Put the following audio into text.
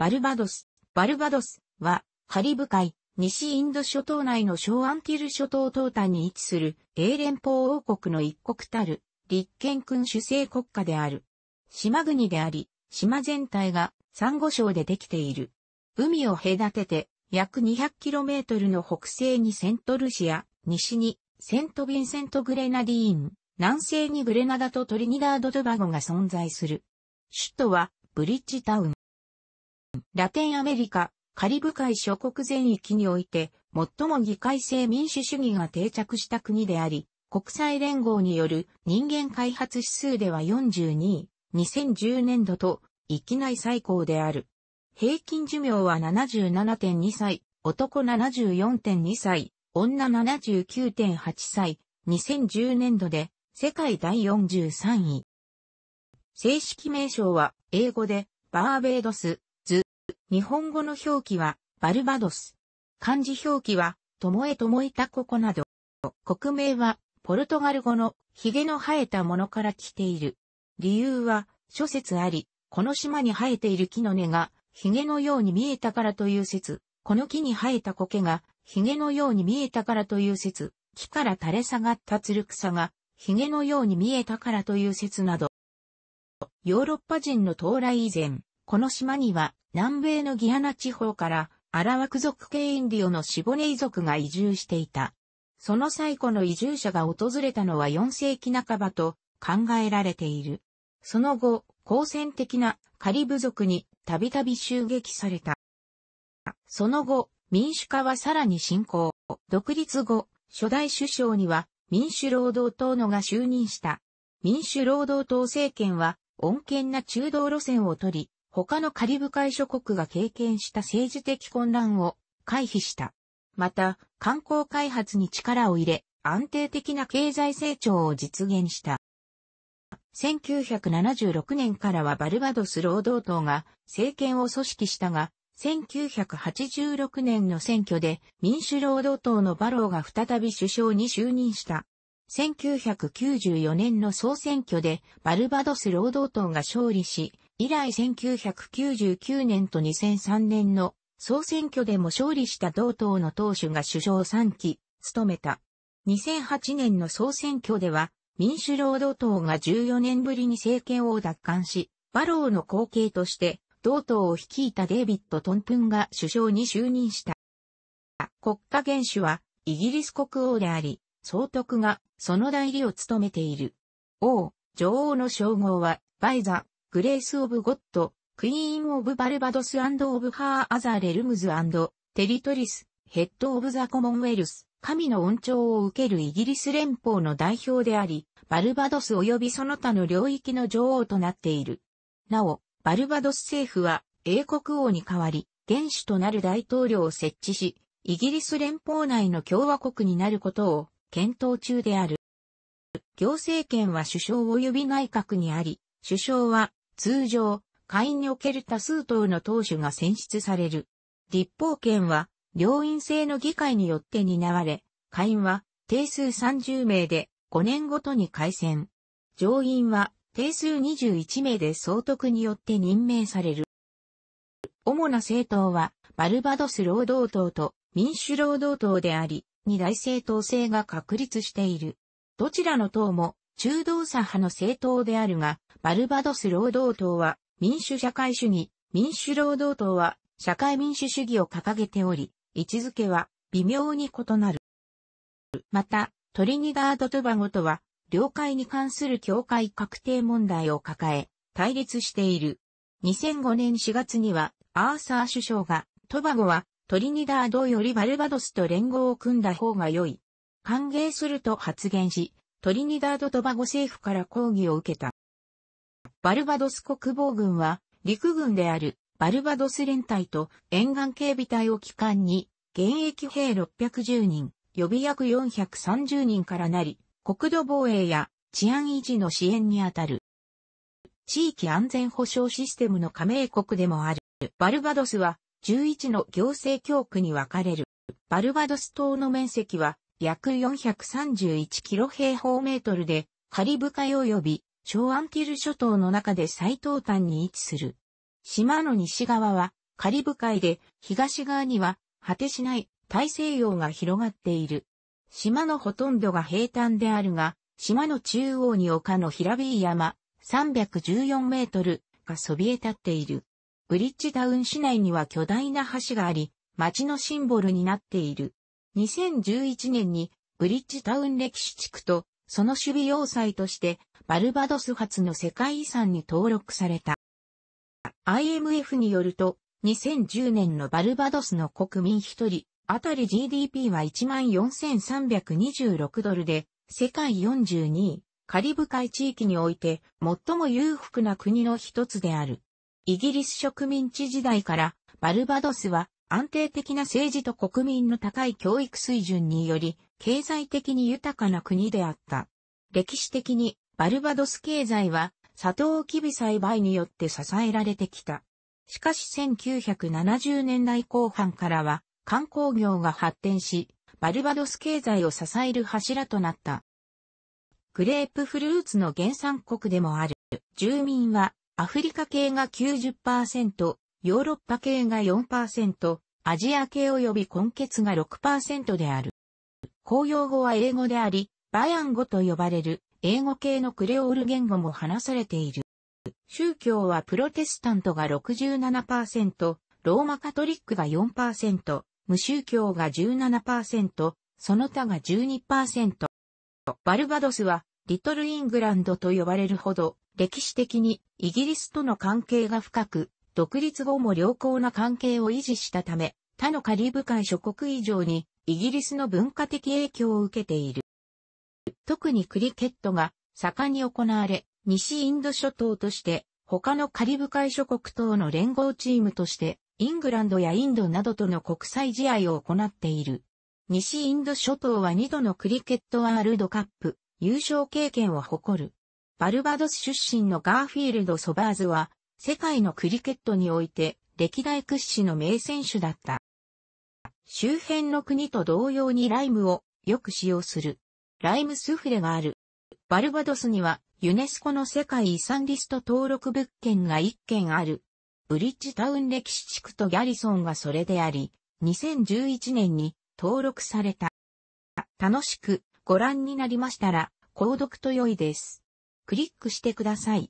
バルバドス。バルバドスは、カリブ海、西インド諸島内の小アンティル諸島東端に位置する英連邦王国の一国たる立憲君主制国家である。島国であり、島全体が珊瑚礁でできている。海を隔てて約 200km の北西にセントルシア、西にセントヴィンセント・グレナディーン、南西にグレナダとトリニダード・トバゴが存在する。首都はブリッジタウン。ラテンアメリカ、カリブ海諸国全域において、最も議会制民主主義が定着した国であり、国際連合による人間開発指数では42位、2010年度と域内最高である。平均寿命は77.2歳、男74.2歳、女79.8歳、2010年度で世界第43位。正式名称は英語でバーベードス、日本語の表記は、バルバドス。漢字表記は、ともえともいたここなど。国名は、ポルトガル語の、髭の生えたものから来ている。理由は、諸説あり、この島に生えている木の根が、髭のように見えたからという説、この木に生えた苔が、髭のように見えたからという説、木から垂れ下がったつる草が、髭のように見えたからという説など、ヨーロッパ人の到来以前、この島には南米のギアナ地方からアラワク族系インディオのシボネイ族が移住していた。その最古の移住者が訪れたのは4世紀半ばと考えられている。その後、好戦的なカリブ族にたびたび襲撃された。その後、民主化はさらに進行。独立後、初代首相には民主労働党のが就任した。民主労働党政権は、穏健な中道路線を取り、他のカリブ海諸国が経験した政治的混乱を回避した。また、観光開発に力を入れ、安定的な経済成長を実現した。1976年からはバルバドス労働党が政権を組織したが、1986年の選挙で民主労働党のバローが再び首相に就任した。1994年の総選挙でバルバドス労働党が勝利し、以来1999年と2003年の総選挙でも勝利した同党の党首が首相3期、務めた。2008年の総選挙では、民主労働党が14年ぶりに政権を奪還し、バローの後継として、同党を率いたデイビッド・トンプンが首相に就任した。国家元首は、イギリス国王であり、総督がその代理を務めている。王、女王の称号は、バイザ、グレース・オブ・ゴッド、クイーン・オブ・バルバドス・オブ・ハー・アザ・レルムズ・テリトリス、ヘッド・オブ・ザ・コモンウェルス、神の恩寵を受けるイギリス連邦の代表であり、バルバドス及びその他の領域の女王となっている。なお、バルバドス政府は英国王に代わり、元首となる大統領を設置し、イギリス連邦内の共和国になることを検討中である。行政権は首相及び内閣にあり、首相は通常、下院における多数党の党首が選出される。立法権は、両院制の議会によって担われ、下院は定数30名で5年ごとに改選。上院は定数21名で総督によって任命される。主な政党は、バルバドス労働党と民主労働党であり、二大政党制が確立している。どちらの党も中道左派の政党であるが、バルバドス労働党は民主社会主義、民主労働党は社会民主主義を掲げており、位置づけは微妙に異なる。また、トリニダード・トバゴとは、領海に関する境界確定問題を抱え、対立している。2005年4月には、アーサー首相が、トバゴは、トリニダードよりバルバドスと連合を組んだ方が良い。歓迎すると発言し、トリニダード・トバゴ政府から抗議を受けた。バルバドス国防軍は、陸軍であるバルバドス連隊と沿岸警備隊を機関に、現役兵610人、予備役430人からなり、国土防衛や治安維持の支援にあたる。地域安全保障システムの加盟国でもある。バルバドスは11の行政教区に分かれる。バルバドス島の面積は約431キロ平方メートルで、カリブ海及び、小アンティル諸島の中で最東端に位置する。島の西側は、カリブ海で、東側には、果てしない大西洋が広がっている。島のほとんどが平坦であるが、島の中央に丘の平べい山、314メートルがそびえ立っている。ブリッジダウン市内には巨大な橋があり、町のシンボルになっている。2011年にブリッジタウン歴史地区とその守備要塞としてバルバドス発の世界遺産に登録された。IMF によると2010年のバルバドスの国民一人あたり GDP は14,326ドルで世界42位、カリブ海地域において最も裕福な国の一つである。イギリス植民地時代からバルバドスは安定的な政治と国民の高い教育水準により、経済的に豊かな国であった。歴史的に、バルバドス経済は、砂糖をキビ栽培によって支えられてきた。しかし1970年代後半からは、観光業が発展し、バルバドス経済を支える柱となった。グレープフルーツの原産国でもある。住民はアフリカ系が90%、ヨーロッパ系が4%、アジア系及び根血が6%である。公用語は英語であり、バヤン語と呼ばれる英語系のクレオール言語も話されている。宗教はプロテスタントが67%、ローマカトリックが4%、無宗教が17%、その他が12%。バルバドスはリトルイングランドと呼ばれるほど歴史的にイギリスとの関係が深く、独立後も良好な関係を維持したため、他のカリブ海諸国以上にイギリスの文化的影響を受けている。特にクリケットが盛んに行われ、西インド諸島として他のカリブ海諸国等の連合チームとしてイングランドやインドなどとの国際試合を行っている。西インド諸島は2度のクリケットワールドカップ優勝経験を誇る。バルバドス出身のガーフィールド・ソバーズは世界のクリケットにおいて歴代屈指の名選手だった。周辺の国と同様にライムをよく使用する。ライムスフレがある。バルバドスにはユネスコの世界遺産リスト登録物件が1件ある。ブリッジタウン歴史地区とギャリソンがそれであり、2011年に登録された。楽しくご覧になりましたら、購読と良いです。クリックしてください。